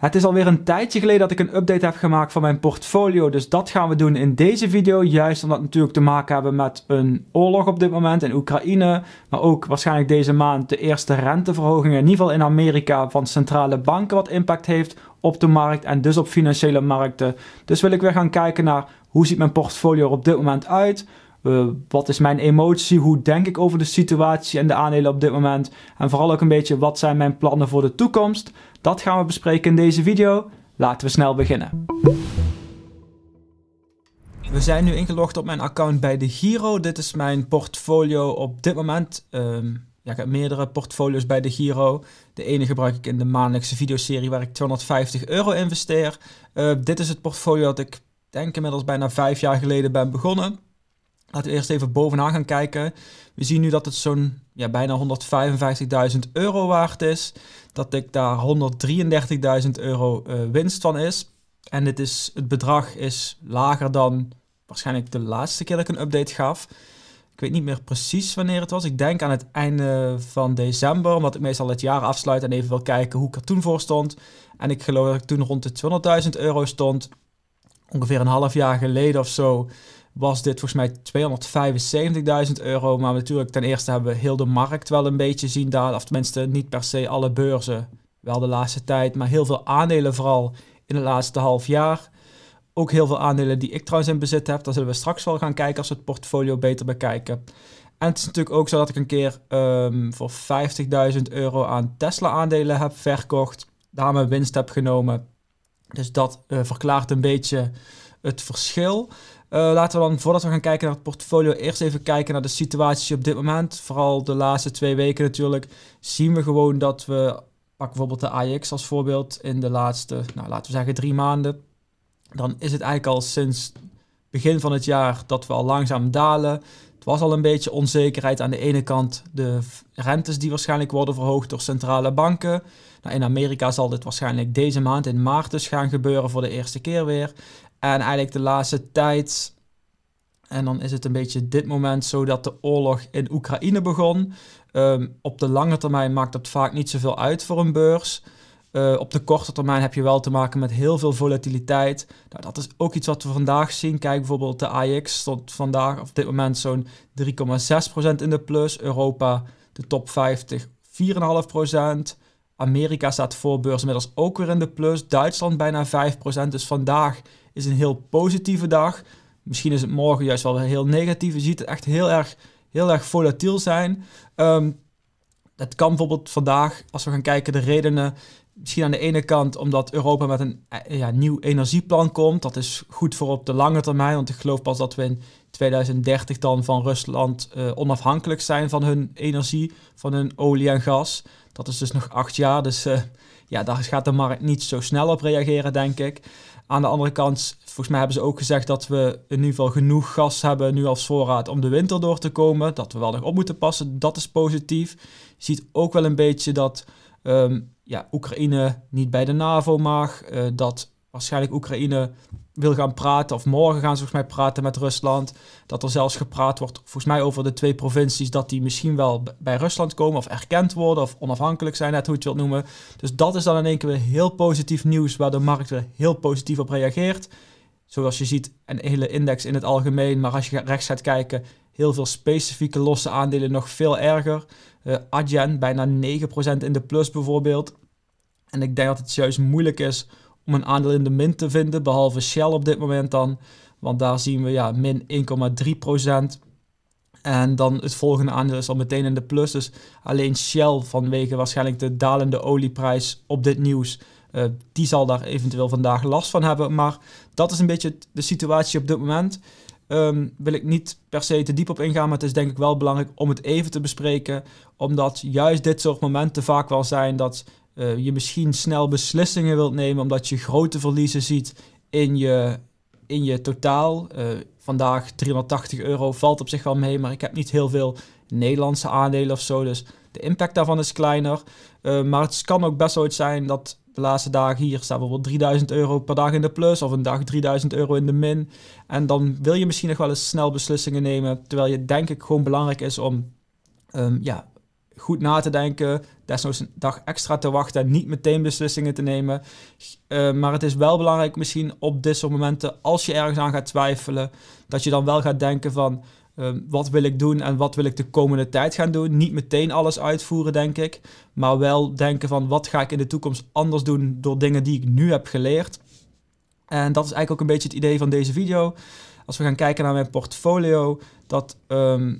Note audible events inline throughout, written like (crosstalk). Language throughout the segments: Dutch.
Het is alweer een tijdje geleden dat ik een update heb gemaakt van mijn portfolio. Dus dat gaan we doen in deze video. Juist omdat we natuurlijk te maken hebben met een oorlog op dit moment in Oekraïne. Maar ook waarschijnlijk deze maand de eerste renteverhogingen. In ieder geval in Amerika van centrale banken wat impact heeft op de markt. En dus op financiële markten. Dus wil ik weer gaan kijken naar hoe ziet mijn portfolio er op dit moment uit eh, wat is mijn emotie? Hoe denk ik over de situatie en de aandelen op dit moment? En vooral ook een beetje wat zijn mijn plannen voor de toekomst? Dat gaan we bespreken in deze video. Laten we snel beginnen. We zijn nu ingelogd op mijn account bij de Giro. Dit is mijn portfolio op dit moment. Ehm, ja, ik heb meerdere portfolio's bij de Giro. De ene gebruik ik in de maandelijkse videoserie waar ik 250 euro investeer. Eh, dit is het portfolio dat ik denk inmiddels bijna vijf jaar geleden ben begonnen. Laten we eerst even bovenaan gaan kijken. We zien nu dat het zo'n ja, bijna 155.000 euro waard is. Dat ik daar 133.000 euro eh, winst van is. En het, is, het bedrag is lager dan waarschijnlijk de laatste keer dat ik een update gaf. Ik weet niet meer precies wanneer het was. Ik denk aan het einde van december, omdat ik meestal het jaar afsluit en even wil kijken hoe ik er toen voor stond. En ik geloof dat ik toen rond de 200.000 euro stond. Ongeveer een half jaar geleden of zo was dit volgens mij 275.000 euro. Maar natuurlijk, ten eerste hebben we heel de markt wel een beetje zien dalen. Of tenminste, niet per se alle beurzen. Wel de laatste tijd, maar heel veel aandelen vooral in het laatste half jaar. Ook heel veel aandelen die ik trouwens in bezit heb. Daar zullen we straks wel gaan kijken als we het portfolio beter bekijken. En het is natuurlijk ook zo dat ik een keer um, voor 50.000 euro aan Tesla-aandelen heb verkocht. Daar mijn winst heb genomen. Dus dat eh, verklaart een beetje het verschil. Eh, laten we dan, voordat we gaan kijken naar het portfolio, eerst even kijken naar de situatie op dit moment. Vooral de laatste twee weken natuurlijk zien we gewoon dat we, pak bijvoorbeeld de AX als voorbeeld, in de laatste, nou, laten we zeggen drie maanden, dan is het eigenlijk al sinds begin van het jaar dat we al langzaam dalen. Het was al een beetje onzekerheid aan de ene kant de rentes die waarschijnlijk worden verhoogd door centrale banken. Nou, in Amerika zal dit waarschijnlijk deze maand in maart dus gaan gebeuren voor de eerste keer weer. En eigenlijk de laatste tijd, en dan is het een beetje dit moment zo dat de oorlog in Oekraïne begon. Ehm, op de lange termijn maakt dat vaak niet zoveel uit voor een beurs. Eh, op de korte termijn heb je wel te maken met heel veel volatiliteit. Nou, dat is ook iets wat we vandaag zien. Kijk bijvoorbeeld de AX stond vandaag op dit moment zo'n 3,6% in de plus. Europa, de top 50, 4,5%. Amerika staat voor beurs inmiddels ook weer in de plus. Duitsland bijna 5%. Dus vandaag is een heel positieve dag. Misschien is het morgen juist wel heel negatief. Je ziet het echt heel erg, heel erg volatiel zijn. Um, ehm, dat kan bijvoorbeeld vandaag, als we gaan kijken, de redenen. Misschien aan de ene kant omdat Europa met een eh, ja, nieuw energieplan komt. Dat is goed voor op de lange termijn. Want ik geloof pas dat we in 2030 dan van Rusland eh, onafhankelijk zijn van hun energie, van hun olie en gas. Dat is dus nog acht jaar. Dus eh, ja, daar gaat de markt niet zo snel op reageren, denk ik. Aan de andere kant, volgens mij hebben ze ook gezegd dat we in ieder geval genoeg gas hebben nu als voorraad om de winter door te komen. Dat we wel nog op moeten passen, dat is positief. Je ziet ook wel een beetje dat ehm, ja, Oekraïne niet bij de NAVO mag. Eh, dat waarschijnlijk Oekraïne wil gaan praten, of morgen gaan ze volgens mij praten met Rusland. Dat er zelfs gepraat wordt, volgens mij, over de twee provincies, dat die misschien wel bij Rusland komen, of erkend worden, of onafhankelijk zijn, net hoe je het wilt noemen. Dus dat is dan in één keer weer heel positief nieuws, waar de markt weer heel positief op reageert. Zoals je ziet, een hele index in het algemeen, maar als je rechts gaat kijken, heel veel specifieke losse aandelen nog veel erger. Uh, Adyen bijna 9% in de plus bijvoorbeeld. En ik denk dat het juist moeilijk is om een aandeel in de min te vinden, behalve Shell op dit moment dan. Want daar zien we ja, min 1,3 procent. En dan het volgende aandeel is al meteen in de plus. Dus alleen Shell vanwege waarschijnlijk de dalende olieprijs op dit nieuws. Eh, die zal daar eventueel vandaag last van hebben. Maar dat is een beetje de situatie op dit moment. Um, wil ik niet per se te diep op ingaan, maar het is denk ik wel belangrijk om het even te bespreken. Omdat juist dit soort momenten vaak wel zijn dat uh, je misschien snel beslissingen wilt nemen omdat je grote verliezen ziet in je, in je totaal. Uh, vandaag 380 euro valt op zich wel mee, maar ik heb niet heel veel Nederlandse aandelen of zo. Dus de impact daarvan is kleiner. Eh, maar het kan ook best ooit zijn dat de laatste dagen hier staat bijvoorbeeld 3000 euro per dag in de plus of een dag 3000 euro in de min. En dan wil je misschien nog wel eens snel beslissingen nemen, terwijl je denk ik gewoon belangrijk is om ehm, ja, goed na te denken, desnoods een dag extra te wachten en niet meteen beslissingen te nemen. Eh, maar het is wel belangrijk misschien op dit soort momenten, als je ergens aan gaat twijfelen, dat je dan wel gaat denken van ehm, wat wil ik doen en wat wil ik de komende tijd gaan doen. Niet meteen alles uitvoeren, denk ik, maar wel denken van wat ga ik in de toekomst anders doen door dingen die ik nu heb geleerd. En dat is eigenlijk ook een beetje het idee van deze video. Als we gaan kijken naar mijn portfolio, dat ehm,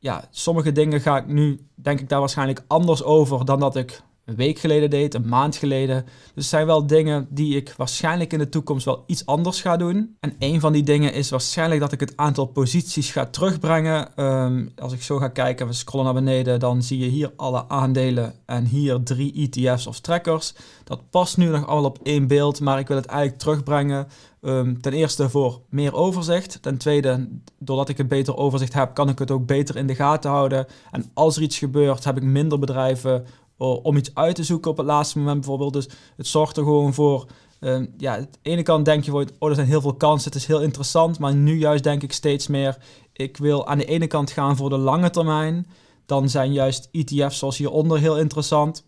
ja, sommige dingen ga ik nu, denk ik daar waarschijnlijk anders over dan dat ik een week geleden deed, een maand geleden. Dus het zijn wel dingen die ik waarschijnlijk in de toekomst wel iets anders ga doen. En een van die dingen is waarschijnlijk dat ik het aantal posities ga terugbrengen. Ehm, als ik zo ga kijken, we scrollen naar beneden, dan zie je hier alle aandelen en hier drie ETF's of trackers. Dat past nu nog allemaal op één beeld, maar ik wil het eigenlijk terugbrengen. Ehm, ten eerste voor meer overzicht. Ten tweede, doordat ik een beter overzicht heb, kan ik het ook beter in de gaten houden. En als er iets gebeurt, heb ik minder bedrijven eh, om iets uit te zoeken op het laatste moment bijvoorbeeld. Dus het zorgt er gewoon voor. Ehm, ja, aan de ene kant denk je, oh, er zijn heel veel kansen, het is heel interessant. Maar nu juist denk ik steeds meer, ik wil aan de ene kant gaan voor de lange termijn. Dan zijn juist ETF's zoals hieronder heel interessant.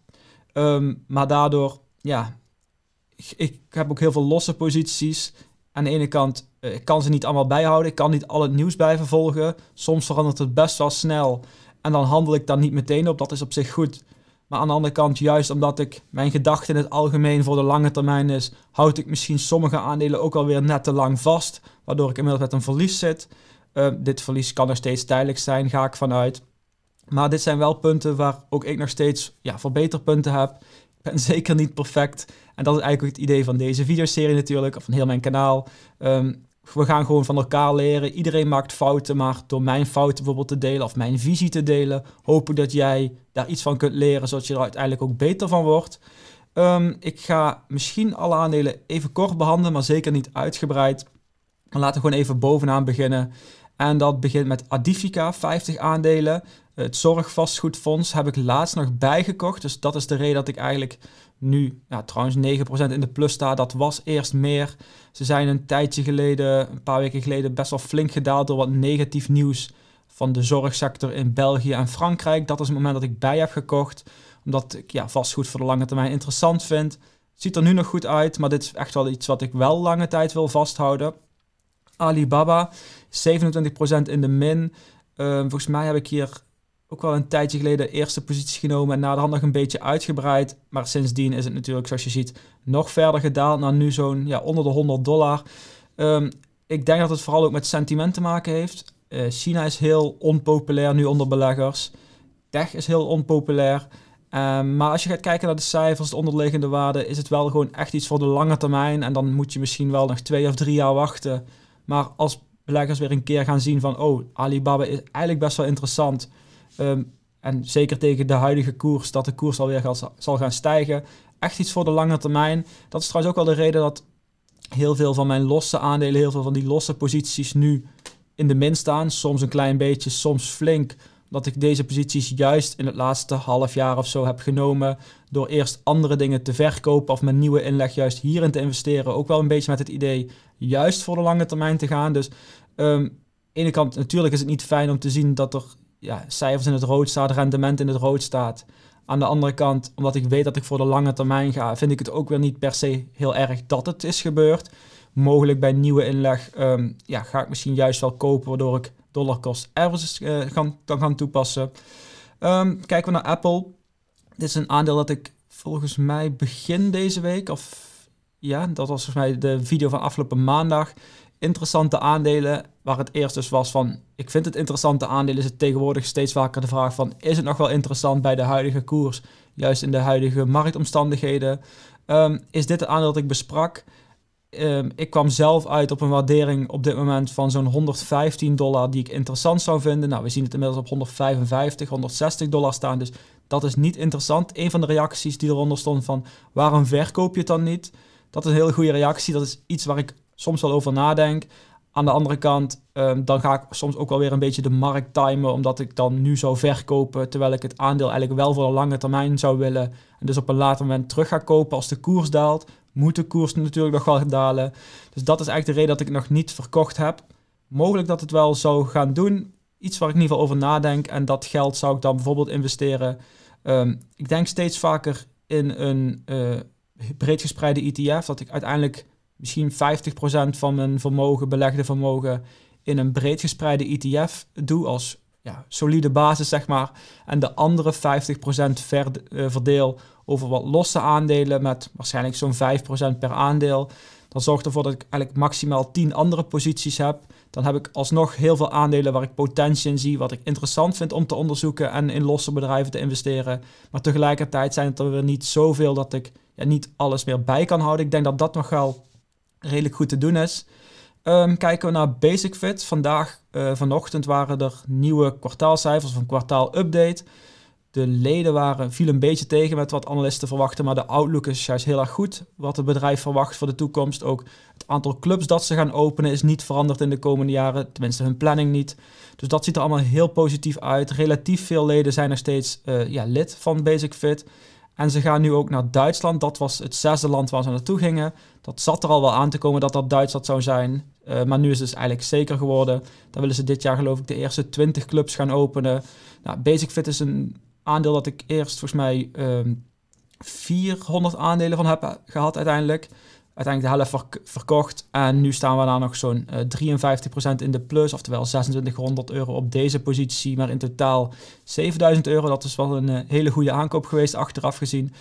Ehm, maar daardoor, ja, ik, ik, heb ook heel veel losse posities. Aan de ene kant, eh, ik kan ze niet allemaal bijhouden. Ik kan niet al het nieuws blijven volgen. Soms verandert het best wel snel. En dan handel ik daar niet meteen op. Dat is op zich goed. Maar aan de andere kant, juist omdat ik mijn gedachten in het algemeen voor de lange termijn is, houd ik misschien sommige aandelen ook alweer net te lang vast, waardoor ik inmiddels met een verlies zit. Eh, dit verlies kan nog steeds tijdelijk zijn, ga ik vanuit. Maar dit zijn wel punten waar ook ik nog steeds ja, verbeterpunten heb. Ik ben (laughs) zeker niet perfect. En dat is eigenlijk ook het idee van deze videoserie natuurlijk, of van heel mijn kanaal. Um, we gaan gewoon van elkaar leren. Iedereen maakt fouten, maar door mijn fouten bijvoorbeeld te delen of mijn visie te delen, hopen dat jij daar iets van kunt leren, zodat je er uiteindelijk ook beter van wordt. Ehm, ik ga misschien alle aandelen even kort behandelen, maar zeker niet uitgebreid. Maar laten we gewoon even bovenaan beginnen. En dat begint met Adifica, 50 aandelen. Het Zorgvastgoedfonds heb ik laatst nog bijgekocht. Dus dat is de reden dat ik eigenlijk nu ja, trouwens 9% in de plus staat. Dat was eerst meer. Ze zijn een tijdje geleden, een paar weken geleden, best wel flink gedaald door wat negatief nieuws van de zorgsector in België en Frankrijk. Dat is het moment dat ik bij heb gekocht, omdat ik ja, vastgoed voor de lange termijn interessant vind. Ziet er nu nog goed uit, maar dit is echt wel iets wat ik wel lange tijd wil vasthouden. Alibaba, 27% in de min. Uh, volgens mij heb ik hier ook wel een tijdje geleden de eerste positie genomen en na de hand nog een beetje uitgebreid. Maar sindsdien is het natuurlijk, zoals je ziet, nog verder gedaald naar nu zo'n ja, onder de 100 dollar. Ehm, ik denk dat het vooral ook met sentiment te maken heeft. Eh, China is heel onpopulair nu onder beleggers. Tech is heel onpopulair. Ehm, maar als je gaat kijken naar de cijfers, de onderliggende waarden, is het wel gewoon echt iets voor de lange termijn. En dan moet je misschien wel nog twee of drie jaar wachten. Maar als beleggers weer een keer gaan zien van, oh, Alibaba is eigenlijk best wel interessant Ehm, en zeker tegen de huidige koers, dat de koers alweer gaat, zal gaan stijgen. Echt iets voor de lange termijn. Dat is trouwens ook wel de reden dat heel veel van mijn losse aandelen, heel veel van die losse posities nu in de min staan. Soms een klein beetje, soms flink. Dat ik deze posities juist in het laatste half jaar of zo heb genomen. Door eerst andere dingen te verkopen of mijn nieuwe inleg juist hierin te investeren. Ook wel een beetje met het idee juist voor de lange termijn te gaan. Dus um, aan ene kant natuurlijk is het niet fijn om te zien dat er ja, cijfers in het rood staat, rendement in het rood staat. Aan de andere kant, omdat ik weet dat ik voor de lange termijn ga, vind ik het ook weer niet per se heel erg dat het is gebeurd. Mogelijk bij nieuwe inleg ehm, ja, ga ik misschien juist wel kopen, waardoor ik dollar cost averages eh, kan gaan toepassen. Ehm, kijken we naar Apple. Dit is een aandeel dat ik volgens mij begin deze week, of ja, dat was volgens mij de video van afgelopen maandag, interessante aandelen, waar het eerst dus was van, ik vind het interessante aandelen, is het tegenwoordig steeds vaker de vraag van, is het nog wel interessant bij de huidige koers, juist in de huidige marktomstandigheden? Ehm, is dit het aandeel dat ik besprak? Ehm, ik kwam zelf uit op een waardering op dit moment van zo'n 115 dollar die ik interessant zou vinden. Nou, we zien het inmiddels op 155, 160 dollar staan, dus dat is niet interessant. Een van de reacties die eronder stond van, waarom verkoop je het dan niet? Dat is een hele goede reactie. Dat is iets waar ik soms wel over nadenk. Aan de andere kant, ehm, dan ga ik soms ook wel weer een beetje de markt timen, omdat ik dan nu zou verkopen, terwijl ik het aandeel eigenlijk wel voor de lange termijn zou willen. En dus op een later moment terug ga kopen als de koers daalt. Moet de koers natuurlijk nog wel dalen. Dus dat is eigenlijk de reden dat ik nog niet verkocht heb. Mogelijk dat het wel zou gaan doen. Iets waar ik in ieder geval over nadenk. En dat geld zou ik dan bijvoorbeeld investeren. Ehm, ik denk steeds vaker in een uh, breed gespreide ETF. Dat ik uiteindelijk misschien 50% van mijn vermogen, belegde vermogen, in een breed gespreide ETF doe als ja, solide basis, zeg maar. En de andere 50% eh, verdeel over wat losse aandelen met waarschijnlijk zo'n 5% per aandeel. dan zorgt ervoor dat ik eigenlijk maximaal 10 andere posities heb. Dan heb ik alsnog heel veel aandelen waar ik potentie in zie, wat ik interessant vind om te onderzoeken en in losse bedrijven te investeren. Maar tegelijkertijd zijn het er weer niet zoveel dat ik ja, niet alles meer bij kan houden. Ik denk dat dat nog wel redelijk goed te doen is. Ehm, kijken we naar Basic Fit. Vandaag, eh, vanochtend waren er nieuwe kwartaalcijfers van kwartaal update. De leden waren, viel een beetje tegen met wat analisten verwachten, maar de outlook is juist heel erg goed. Wat het bedrijf verwacht voor de toekomst. Ook het aantal clubs dat ze gaan openen is niet veranderd in de komende jaren. Tenminste, hun planning niet. Dus dat ziet er allemaal heel positief uit. Relatief veel leden zijn nog steeds eh, ja, lid van Basic Fit. En ze gaan nu ook naar Duitsland. Dat was het zesde land waar ze naartoe gingen. Dat zat er al wel aan te komen dat dat Duitsland zou zijn. Eh, maar nu is het dus eigenlijk zeker geworden. Dan willen ze dit jaar geloof ik de eerste 20 clubs gaan openen. Nou, Basic Fit is een aandeel dat ik eerst volgens mij um, ehm, 400 aandelen van heb gehad uiteindelijk uiteindelijk de helft verkocht. En nu staan we daar nog zo'n 53% eh, in de plus, oftewel 2600 euro op deze positie. Maar in totaal 7000 euro. Dat is wel een eh, hele goede aankoop geweest, achteraf gezien.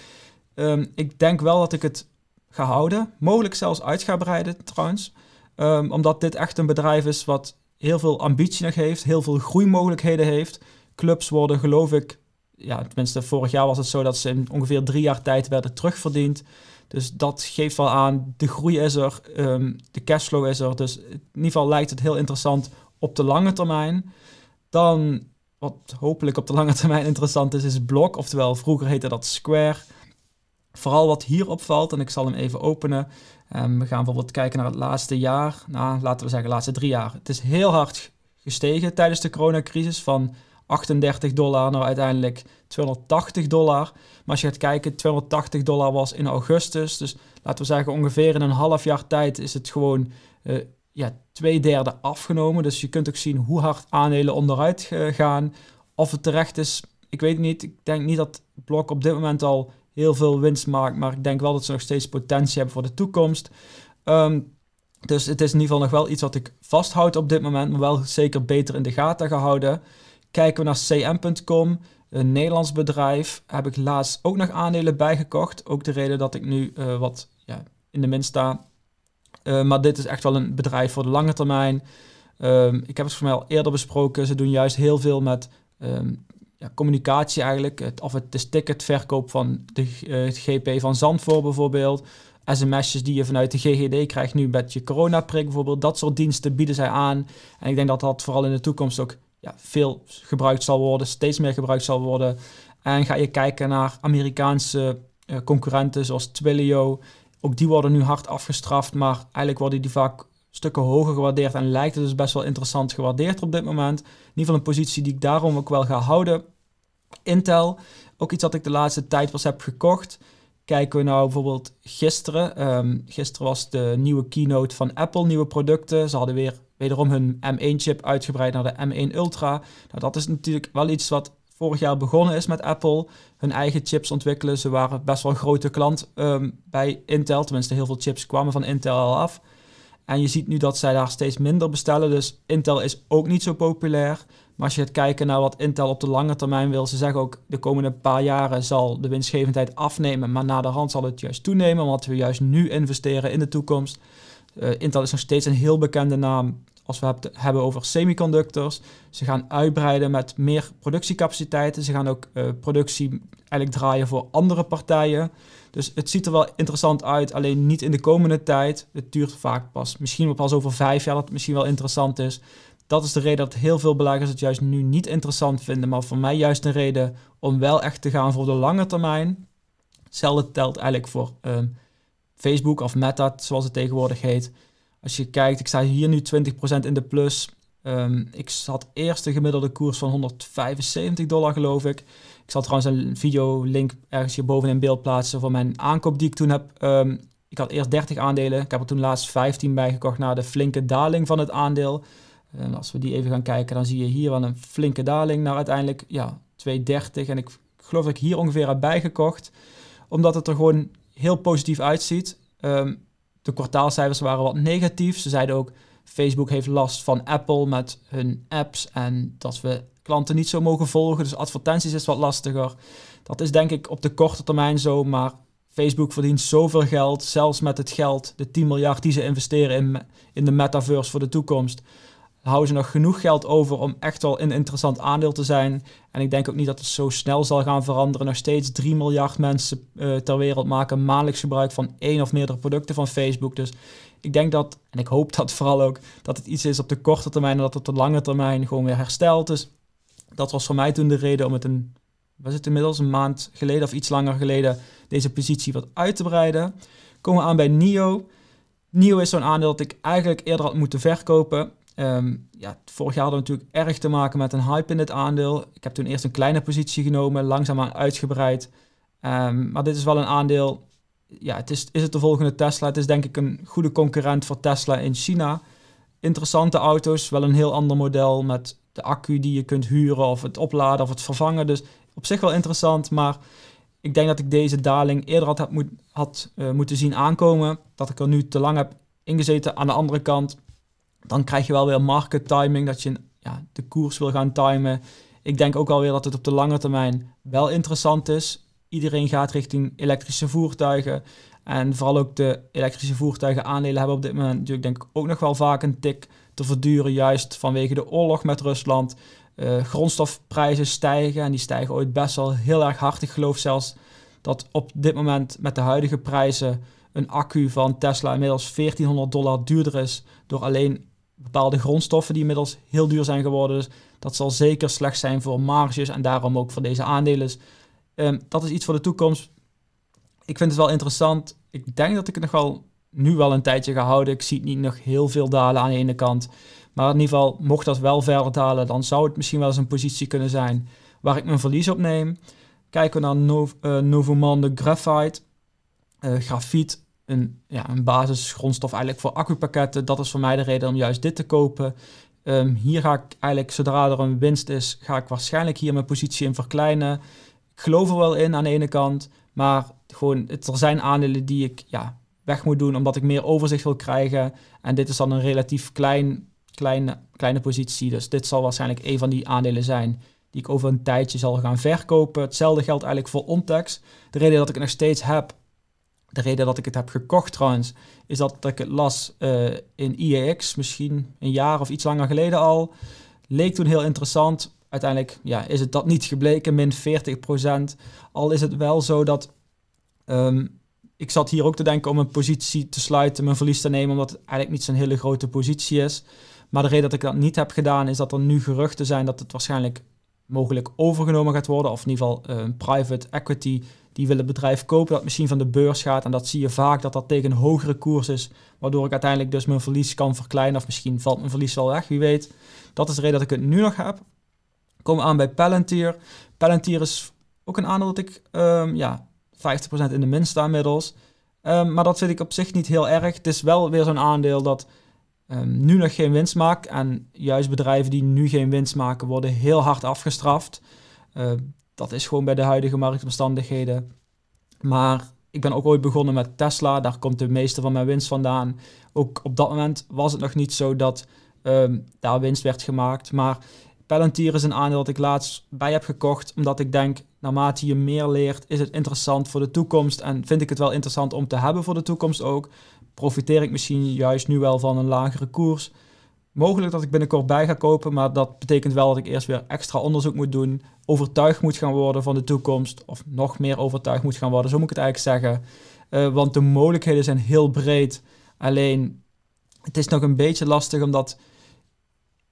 Ehm, ik denk wel dat ik het ga houden. Mogelijk zelfs uit ga breiden, trouwens. Ehm, omdat dit echt een bedrijf is wat heel veel ambitie nog heeft, heel veel groeimogelijkheden heeft. Clubs worden, geloof ik, ja, tenminste vorig jaar was het zo dat ze in ongeveer drie jaar tijd werden terugverdiend. Dus dat geeft wel aan, de groei is er, ehm, de cashflow is er. Dus in ieder geval lijkt het heel interessant op de lange termijn. Dan, wat hopelijk op de lange termijn (laughs) interessant is, is Block. Oftewel, vroeger heette dat Square. Vooral wat hier opvalt, en ik zal hem even openen. Ehm, we gaan bijvoorbeeld kijken naar het laatste jaar. Nou, laten we zeggen, de laatste drie jaar. Het is heel hard gestegen tijdens de coronacrisis van 38 dollar naar uiteindelijk 280 dollar. Maar als je gaat kijken, 280 dollar was in augustus. Dus laten we zeggen, ongeveer in een half jaar tijd is het gewoon eh, ja, twee derde afgenomen. Dus je kunt ook zien hoe hard aandelen onderuit gaan. Of het terecht is, ik weet niet. Ik denk niet dat Blok op dit moment al heel veel winst maakt. Maar ik denk wel dat ze nog steeds potentie hebben voor de toekomst. Ehm, dus het is in ieder geval nog wel iets wat ik vasthoud op dit moment. Maar wel zeker beter in de gaten gehouden. Kijken we naar cm.com. Een Nederlands bedrijf heb ik laatst ook nog aandelen bijgekocht. Ook de reden dat ik nu eh, wat ja, in de min sta. Eh, maar dit is echt wel een bedrijf voor de lange termijn. Ehm, ik heb het voor mij al eerder besproken. Ze doen juist heel veel met ehm, ja, communicatie eigenlijk. of het is ticketverkoop van de eh, GP van Zandvoort bijvoorbeeld. SMS'jes die je vanuit de GGD krijgt nu met je coronaprik bijvoorbeeld. Dat soort diensten bieden zij aan. En ik denk dat dat vooral in de toekomst ook ja, veel gebruikt zal worden, steeds meer gebruikt zal worden. En ga je kijken naar Amerikaanse eh, concurrenten zoals Twilio. Ook die worden nu hard afgestraft, maar eigenlijk worden die vaak stukken hoger gewaardeerd en lijkt het dus best wel interessant gewaardeerd op dit moment. In ieder geval een positie die ik daarom ook wel ga houden. Intel, ook iets wat ik de laatste tijd pas heb gekocht. Kijken we nou bijvoorbeeld gisteren. Ehm, gisteren was de nieuwe keynote van Apple, nieuwe producten. Ze hadden weer wederom hun M1-chip uitgebreid naar de M1 Ultra. Nou, dat is natuurlijk wel iets wat vorig jaar begonnen is met Apple. Hun eigen chips ontwikkelen. Ze waren best wel een grote klant ehm, bij Intel. Tenminste, heel veel chips kwamen van Intel al af. En je ziet nu dat zij daar steeds minder bestellen. Dus Intel is ook niet zo populair. Maar als je het kijken naar wat Intel op de lange termijn wil, ze zeggen ook de komende paar jaren zal de winstgevendheid afnemen, maar na de hand zal het juist toenemen, omdat we juist nu investeren in de toekomst. Eh, Intel is nog steeds een heel bekende naam als we het hebben over semiconductors. Ze gaan uitbreiden met meer productiecapaciteiten. Ze gaan ook eh, productie eigenlijk draaien voor andere partijen. Dus het ziet er wel interessant uit, alleen niet in de komende tijd. Het duurt vaak pas, misschien wel pas over vijf jaar dat het misschien wel interessant is dat is de reden dat heel veel beleggers het juist nu niet interessant vinden. Maar voor mij juist een reden om wel echt te gaan voor de lange termijn. Hetzelfde telt eigenlijk voor ehm, Facebook of Meta, zoals het tegenwoordig heet. Als je kijkt, ik sta hier nu 20% in de plus. Ehm, ik zat eerst een gemiddelde koers van 175 dollar, geloof ik. Ik zal trouwens een videolink ergens hierboven in beeld plaatsen van mijn aankoop die ik toen heb. Um, ik had eerst 30 aandelen. Ik heb er toen laatst 15 bij gekocht na de flinke daling van het aandeel. En als we die even gaan kijken, dan zie je hier wel een flinke daling naar uiteindelijk ja, 2,30. En ik geloof dat ik hier ongeveer heb bijgekocht, omdat het er gewoon heel positief uitziet. Ehm, de kwartaalcijfers waren wat negatief. Ze zeiden ook, Facebook heeft last van Apple met hun apps en dat we klanten niet zo mogen volgen. Dus advertenties is wat lastiger. Dat is denk ik op de korte termijn zo, maar Facebook verdient zoveel geld, zelfs met het geld, de 10 miljard die ze investeren in, in de metaverse voor de toekomst houden ze nog genoeg geld over om echt wel een interessant aandeel te zijn. En ik denk ook niet dat het zo snel zal gaan veranderen. Nog steeds 3 miljard mensen eh, ter wereld maken maandelijks gebruik van één of meerdere producten van Facebook. Dus ik denk dat, en ik hoop dat vooral ook, dat het iets is op de korte termijn en dat het op de lange termijn gewoon weer herstelt. Dus dat was voor mij toen de reden om het een, was het inmiddels een maand geleden of iets langer geleden, deze positie wat uit te breiden. Komen we aan bij NIO. NIO is zo'n aandeel dat ik eigenlijk eerder had moeten verkopen. Ehm, ja, vorig jaar hadden we natuurlijk erg te maken met een hype in dit aandeel. Ik heb toen eerst een kleine positie genomen, langzaamaan uitgebreid. Ehm, maar dit is wel een aandeel. Ja, het is, is het de volgende Tesla? Het is denk ik een goede concurrent voor Tesla in China. Interessante auto's, wel een heel ander model met de accu die je kunt huren of het opladen of het vervangen. Dus op zich wel interessant, maar ik denk dat ik deze daling eerder had, had, eh, moeten zien aankomen. Dat ik er nu te lang heb ingezeten. Aan de andere kant, dan krijg je wel weer market timing, dat je ja, de koers wil gaan timen. Ik denk ook alweer dat het op de lange termijn wel interessant is. Iedereen gaat richting elektrische voertuigen. En vooral ook de elektrische voertuigen aandelen hebben op dit moment natuurlijk denk ook nog wel vaak een tik te verduren. Juist vanwege de oorlog met Rusland. Eh, grondstofprijzen stijgen en die stijgen ooit best wel heel erg hard. Ik geloof zelfs dat op dit moment met de huidige prijzen een accu van Tesla inmiddels 1400 dollar duurder is door alleen bepaalde grondstoffen die inmiddels heel duur zijn geworden. Dus dat zal zeker slecht zijn voor marges en daarom ook voor deze aandelen. Um, dat is iets voor de toekomst. Ik vind het wel interessant. Ik denk dat ik het nog wel nu wel een tijdje ga houden. Ik zie het niet nog heel veel dalen aan de ene kant. Maar in ieder geval, mocht dat wel verder dalen, dan zou het misschien wel eens een positie kunnen zijn waar ik mijn verlies op neem. Kijken we naar Novo uh, eh, Novomande Graphite. Eh, grafiet een, ja, een basisgrondstof eigenlijk voor accupakketten. Dat is voor mij de reden om juist dit te kopen. Ehm, hier ga ik eigenlijk, zodra er een winst is, ga ik waarschijnlijk hier mijn positie in verkleinen. Ik geloof er wel in aan de ene kant, maar gewoon, er zijn aandelen die ik ja, weg moet doen omdat ik meer overzicht wil krijgen. En dit is dan een relatief klein, kleine, kleine positie, dus dit zal waarschijnlijk een van die aandelen zijn die ik over een tijdje zal gaan verkopen. Hetzelfde geldt eigenlijk voor Ontex. De reden dat ik het nog steeds heb de reden dat ik het heb gekocht trouwens, is dat, ik het las eh, in IEX, misschien een jaar of iets langer geleden al. Leek toen heel interessant. Uiteindelijk ja, is het dat niet gebleken, min 40%. Al is het wel zo dat ehm, ik zat hier ook te denken om een positie te sluiten, mijn verlies te nemen, omdat het eigenlijk niet zo'n hele grote positie is. Maar de reden dat ik dat niet heb gedaan, is dat er nu geruchten zijn dat het waarschijnlijk mogelijk overgenomen gaat worden, of in ieder geval een eh, private equity die willen bedrijf kopen dat misschien van de beurs gaat. En dat zie je vaak dat dat tegen een hogere koers is. Waardoor ik uiteindelijk dus mijn verlies kan verkleinen. Of misschien valt mijn verlies wel weg, wie weet. Dat is de reden dat ik het nu nog heb. Ik kom aan bij Palantir. Palantir is ook een aandeel dat ik ehm, ja, 50% in de min sta inmiddels. Um, maar dat vind ik op zich niet heel erg. Het is wel weer zo'n aandeel dat ehm, nu nog geen winst maakt. En juist bedrijven die nu geen winst maken, worden heel hard afgestraft. Uh, dat is gewoon bij de huidige marktomstandigheden. Maar ik ben ook ooit begonnen met Tesla. Daar komt de meeste van mijn winst vandaan. Ook op dat moment was het nog niet zo dat ehm, daar winst werd gemaakt. Maar Palantir is een aandeel dat ik laatst bij heb gekocht. Omdat ik denk, naarmate je meer leert, is het interessant voor de toekomst. En vind ik het wel interessant om te hebben voor de toekomst ook. Profiteer ik misschien juist nu wel van een lagere koers mogelijk dat ik binnenkort bij ga kopen, maar dat betekent wel dat ik eerst weer extra onderzoek moet doen, overtuigd moet gaan worden van de toekomst, of nog meer overtuigd moet gaan worden, zo moet ik het eigenlijk zeggen. Eh, want de mogelijkheden zijn heel breed. Alleen het is nog een beetje lastig omdat,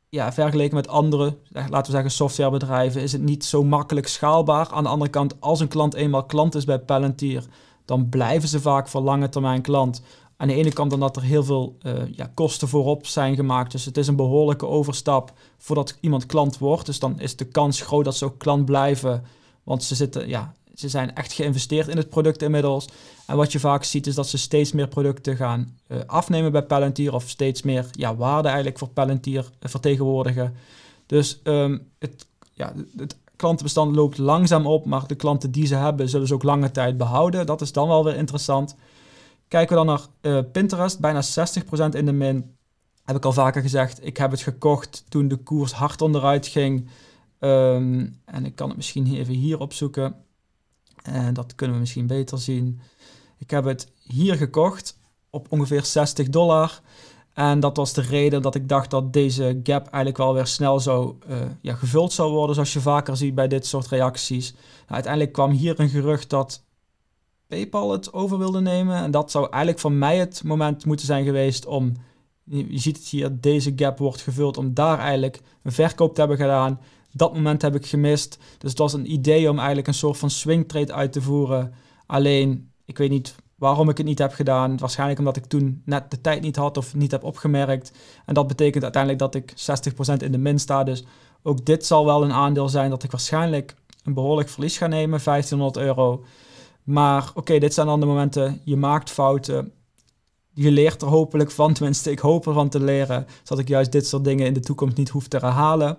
ja, vergeleken met andere, eh, laten we zeggen softwarebedrijven, is het niet zo makkelijk schaalbaar. Aan de andere kant, als een klant eenmaal klant is bij Palantir, dan blijven ze vaak voor lange termijn klant. Aan de ene kant omdat er heel veel eh, ja, kosten voorop zijn gemaakt. Dus het is een behoorlijke overstap voordat iemand klant wordt. Dus dan is de kans groot dat ze ook klant blijven. Want ze, zitten, ja, ze zijn echt geïnvesteerd in het product inmiddels. En wat je vaak ziet is dat ze steeds meer producten gaan eh, afnemen bij Palantir. Of steeds meer ja, waarde eigenlijk voor Palantir eh, vertegenwoordigen. Dus ehm, het, ja, het klantenbestand loopt langzaam op. Maar de klanten die ze hebben zullen ze ook lange tijd behouden. Dat is dan wel weer interessant. Kijken we dan naar eh, Pinterest, bijna 60% in de min. Heb ik al vaker gezegd, ik heb het gekocht toen de koers hard onderuit ging. Ehm, en ik kan het misschien even hier opzoeken. En eh, dat kunnen we misschien beter zien. Ik heb het hier gekocht op ongeveer 60 dollar. En dat was de reden dat ik dacht dat deze gap eigenlijk wel weer snel zo eh, ja, gevuld zou worden, zoals je vaker ziet bij dit soort reacties. Nou, uiteindelijk kwam hier een gerucht dat PayPal het over wilde nemen. En dat zou eigenlijk voor mij het moment moeten zijn geweest om. Je ziet het hier, deze gap wordt gevuld om daar eigenlijk een verkoop te hebben gedaan. Dat moment heb ik gemist. Dus het was een idee om eigenlijk een soort van swing trade uit te voeren. Alleen, ik weet niet waarom ik het niet heb gedaan. Waarschijnlijk omdat ik toen net de tijd niet had of niet heb opgemerkt. En dat betekent uiteindelijk dat ik 60% in de min sta. Dus ook dit zal wel een aandeel zijn dat ik waarschijnlijk een behoorlijk verlies ga nemen, 1500 euro. Maar oké, dit zijn dan de momenten, je maakt fouten. Je leert er hopelijk van, tenminste ik hoop ervan te leren, zodat ik juist dit soort dingen in de toekomst niet hoef te herhalen.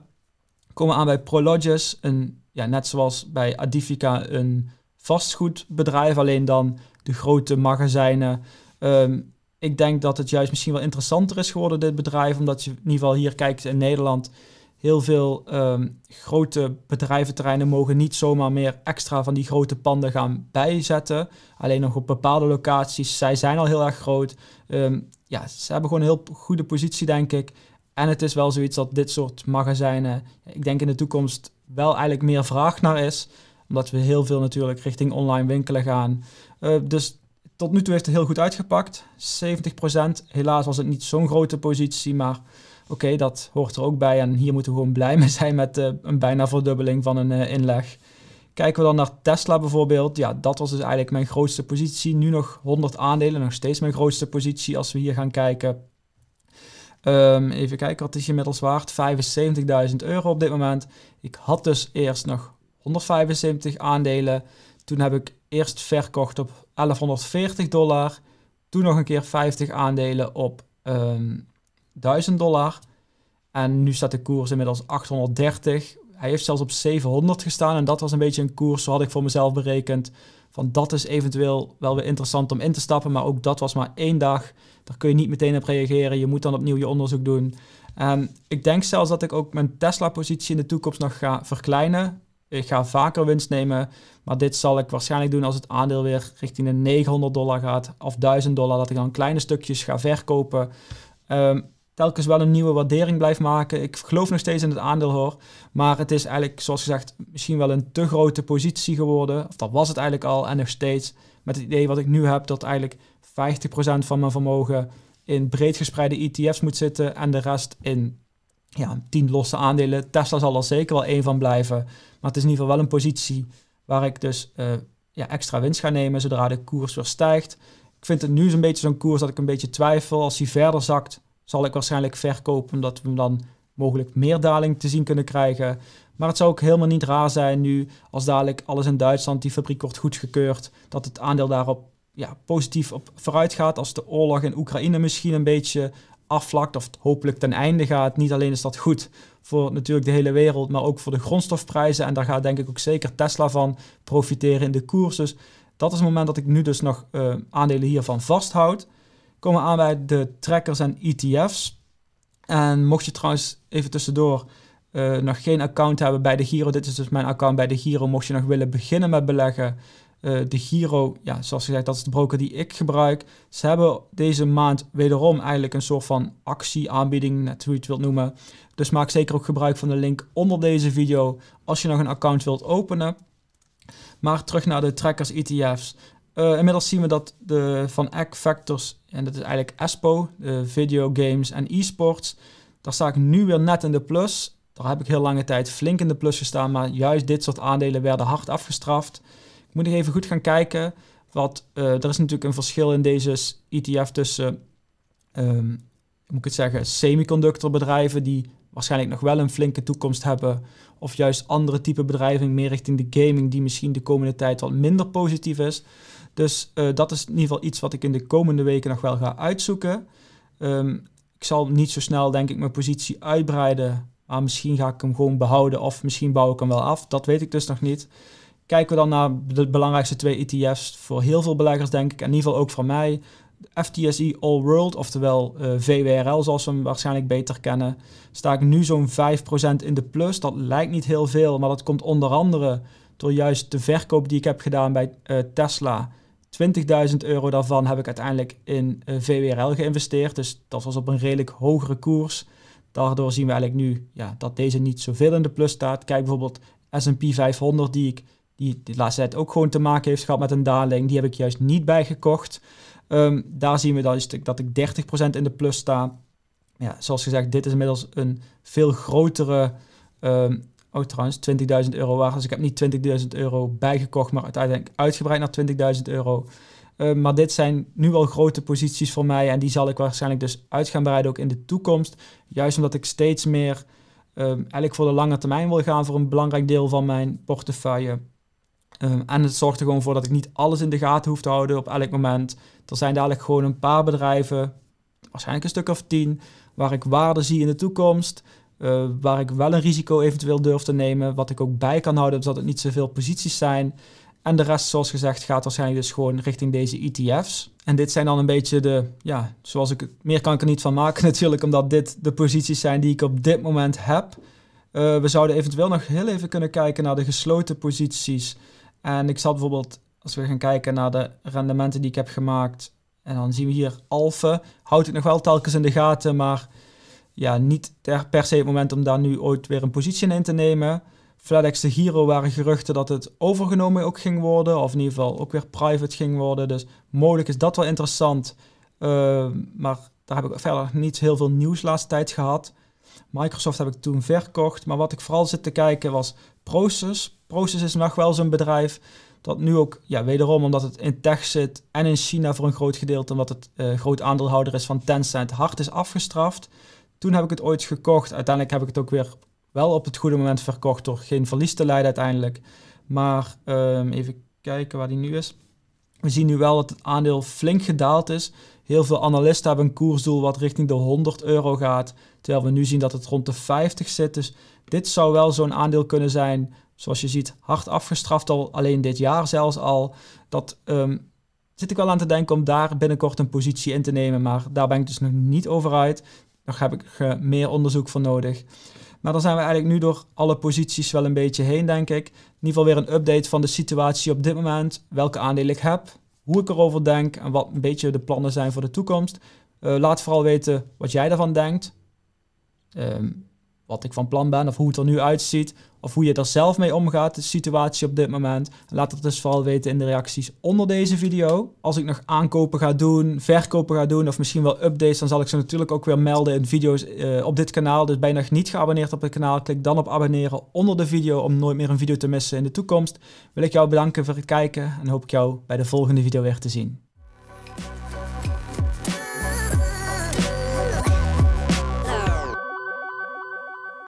Komen we aan bij Prologis, een, ja, net zoals bij Adifica een vastgoedbedrijf, alleen dan de grote magazijnen. Ehm, ik denk dat het juist misschien wel interessanter is geworden, dit bedrijf, omdat je in ieder geval hier kijkt in Nederland heel veel ehm, grote bedrijventerreinen mogen niet zomaar meer extra van die grote panden gaan bijzetten. Alleen nog op bepaalde locaties. Zij zijn al heel erg groot. Ehm, ja, ze hebben gewoon een heel goede positie, denk ik. En het is wel zoiets dat dit soort magazijnen, ik denk in de toekomst, wel eigenlijk meer vraag naar is. Omdat we heel veel natuurlijk richting online winkelen gaan. Eh, dus tot nu toe heeft het heel goed uitgepakt. 70%. Helaas was het niet zo'n grote positie, maar Oké, dat hoort er ook bij. En hier moeten we gewoon blij mee zijn met eh, een bijna verdubbeling van een eh, inleg. Kijken we dan naar Tesla bijvoorbeeld. Ja, dat was dus eigenlijk mijn grootste positie. Nu nog 100 aandelen, nog steeds mijn grootste positie als we hier gaan kijken. Ehm, even kijken, wat is je inmiddels waard? 75.000 euro op dit moment. Ik had dus eerst nog 175 aandelen. Toen heb ik eerst verkocht op 1140 dollar. Toen nog een keer 50 aandelen op ehm, 1000 dollar. En nu staat de koers inmiddels 830. Hij heeft zelfs op 700 gestaan. En dat was een beetje een koers, zo had ik voor mezelf berekend. Van dat is eventueel wel weer interessant om in te stappen. Maar ook dat was maar één dag. Daar kun je niet meteen op reageren. Je moet dan opnieuw je onderzoek doen. En ik denk zelfs dat ik ook mijn Tesla-positie in de toekomst nog ga verkleinen. Ik ga vaker winst nemen. Maar dit zal ik waarschijnlijk doen als het aandeel weer richting de 900 dollar gaat. Of 1000 dollar. Dat ik dan kleine stukjes ga verkopen. Um, telkens wel een nieuwe waardering blijft maken. Ik geloof nog steeds in het aandeel hoor. Maar het is eigenlijk, zoals gezegd, misschien wel een te grote positie geworden. Of dat was het eigenlijk al en nog steeds. Met het idee wat ik nu heb dat eigenlijk 50% van mijn vermogen in breed gespreide ETF's moet zitten en de rest in ja, 10 losse aandelen. Tesla zal er zeker wel één van blijven. Maar het is in ieder geval wel een positie waar ik dus eh, ja, extra winst ga nemen zodra de koers weer stijgt. Ik vind het nu zo'n beetje zo'n koers dat ik een beetje twijfel. Als hij verder zakt, zal ik waarschijnlijk verkopen omdat we dan mogelijk meer daling te zien kunnen krijgen. Maar het zou ook helemaal niet raar zijn nu als dadelijk alles in Duitsland, die fabriek wordt goedgekeurd, dat het aandeel daarop ja, positief op vooruit gaat. Als de oorlog in Oekraïne misschien een beetje afvlakt of hopelijk ten einde gaat. Niet alleen is dat goed voor natuurlijk de hele wereld, maar ook voor de grondstofprijzen. En daar gaat denk ik ook zeker Tesla van profiteren in de koers. Dus dat is het moment dat ik nu dus nog eh, aandelen hiervan vasthoud komen we aan bij de trackers en ETF's. En mocht je trouwens even tussendoor eh, nog geen account hebben bij de Giro, dit is dus mijn account bij de Giro, mocht je nog willen beginnen met beleggen, eh, de Giro, ja, zoals gezegd, dat is de broker die ik gebruik. Ze hebben deze maand wederom eigenlijk een soort van actieaanbieding, net hoe je het wilt noemen. Dus maak zeker ook gebruik van de link onder deze video als je nog een account wilt openen. Maar terug naar de trackers ETF's. Eh, inmiddels zien we dat de van Eck Factors, en dat is eigenlijk ESPO, de videogames en e-sports, daar sta ik nu weer net in de plus. Daar heb ik heel lange tijd flink in de plus gestaan, maar juist dit soort aandelen werden hard afgestraft. Ik moet nog even goed gaan kijken, want eh, er is natuurlijk een verschil in deze ETF tussen, ehm, moet ik het zeggen, semiconductorbedrijven die waarschijnlijk nog wel een flinke toekomst hebben, of juist andere type bedrijven, meer richting de gaming, die misschien de komende tijd wat minder positief is. Dus eh, dat is in ieder geval iets wat ik in de komende weken nog wel ga uitzoeken. Ehm, ik zal niet zo snel, denk ik, mijn positie uitbreiden. Maar misschien ga ik hem gewoon behouden of misschien bouw ik hem wel af. Dat weet ik dus nog niet. Kijken we dan naar de belangrijkste twee ETF's voor heel veel beleggers, denk ik. En in ieder geval ook voor mij. FTSE All World, oftewel eh, VWRL zoals we hem waarschijnlijk beter kennen, sta ik nu zo'n 5% in de plus. Dat lijkt niet heel veel, maar dat komt onder andere door juist de verkoop die ik heb gedaan bij eh, Tesla. 20.000 euro daarvan heb ik uiteindelijk in eh, VWRL geïnvesteerd. Dus dat was op een redelijk hogere koers. Daardoor zien we eigenlijk nu ja, dat deze niet zoveel in de plus staat. Kijk bijvoorbeeld S&P 500 die ik die de laatste tijd ook gewoon te maken heeft gehad met een daling. Die heb ik juist niet bijgekocht. Um, daar zien we dat, dat ik 30% in de plus sta. Ja, zoals gezegd, dit is inmiddels een veel grotere ehm, Oh, trouwens, 20.000 euro waren. Dus ik heb niet 20.000 euro bijgekocht, maar uiteindelijk uitgebreid naar 20.000 euro. Eh, maar dit zijn nu wel grote posities voor mij. En die zal ik waarschijnlijk dus uit gaan breiden ook in de toekomst. Juist omdat ik steeds meer um, voor de lange termijn wil gaan voor een belangrijk deel van mijn portefeuille. Ehm, en het zorgt er gewoon voor dat ik niet alles in de gaten hoef te houden op elk moment. Er zijn dadelijk gewoon een paar bedrijven, waarschijnlijk een stuk of tien, waar ik waarde zie in de toekomst. Eh, waar ik wel een risico eventueel durf te nemen. Wat ik ook bij kan houden, dat het niet zoveel posities zijn. En de rest, zoals gezegd, gaat waarschijnlijk dus gewoon richting deze ETF's. En dit zijn dan een beetje de, ja, zoals ik, meer kan ik er niet van maken (laughs) natuurlijk, omdat dit de posities zijn die ik op dit moment heb. Eh, we zouden eventueel nog heel even kunnen kijken naar de gesloten posities. En ik zal bijvoorbeeld, als we gaan kijken naar de rendementen die ik heb gemaakt, en dan zien we hier Alphen. Houdt het nog wel telkens in de gaten, maar ja, niet per se het moment om daar nu ooit weer een positie in te nemen. FedEx de Hero waren geruchten dat het overgenomen ook ging worden, of in ieder geval ook weer private ging worden. Dus mogelijk is dat wel interessant, ehm, maar daar heb ik verder niet heel veel nieuws laatste tijd gehad. Microsoft heb ik toen verkocht, maar wat ik vooral zit te kijken was process. Process is nog wel zo'n bedrijf dat nu ook, ja, wederom omdat het in tech zit en in China voor een groot gedeelte, omdat het uh, groot aandeelhouder is van Tencent, hard is afgestraft. Toen heb ik het ooit gekocht. Uiteindelijk heb ik het ook weer wel op het goede moment verkocht door geen verlies te leiden uiteindelijk. Maar ehm, even kijken waar die nu is. We zien nu wel dat het aandeel flink gedaald is. Heel veel analisten hebben een koersdoel wat richting de 100 euro gaat. Terwijl we nu zien dat het rond de 50 zit. Dus dit zou wel zo'n aandeel kunnen zijn. Zoals je ziet, hard afgestraft al. Alleen dit jaar zelfs al. Dat ehm, zit ik wel aan te denken om daar binnenkort een positie in te nemen. Maar daar ben ik dus nog niet over uit. Daar heb ik eh, meer onderzoek voor nodig. Maar dan zijn we eigenlijk nu door alle posities wel een beetje heen, denk ik. In ieder geval weer een update van de situatie op dit moment. Welke aandelen ik heb, hoe ik erover denk en wat een beetje de plannen zijn voor de toekomst. Eh, laat vooral weten wat jij daarvan denkt. Um, wat ik van plan ben of hoe het er nu uitziet. Of hoe je er zelf mee omgaat, de situatie op dit moment. Laat het dus vooral weten in de reacties onder deze video. Als ik nog aankopen ga doen, verkopen ga doen of misschien wel updates, dan zal ik ze natuurlijk ook weer melden in video's eh, op dit kanaal. Dus ben je nog niet geabonneerd op het kanaal, klik dan op abonneren onder de video om nooit meer een video te missen in de toekomst. Wil ik jou bedanken voor het kijken en hoop ik jou bij de volgende video weer te zien.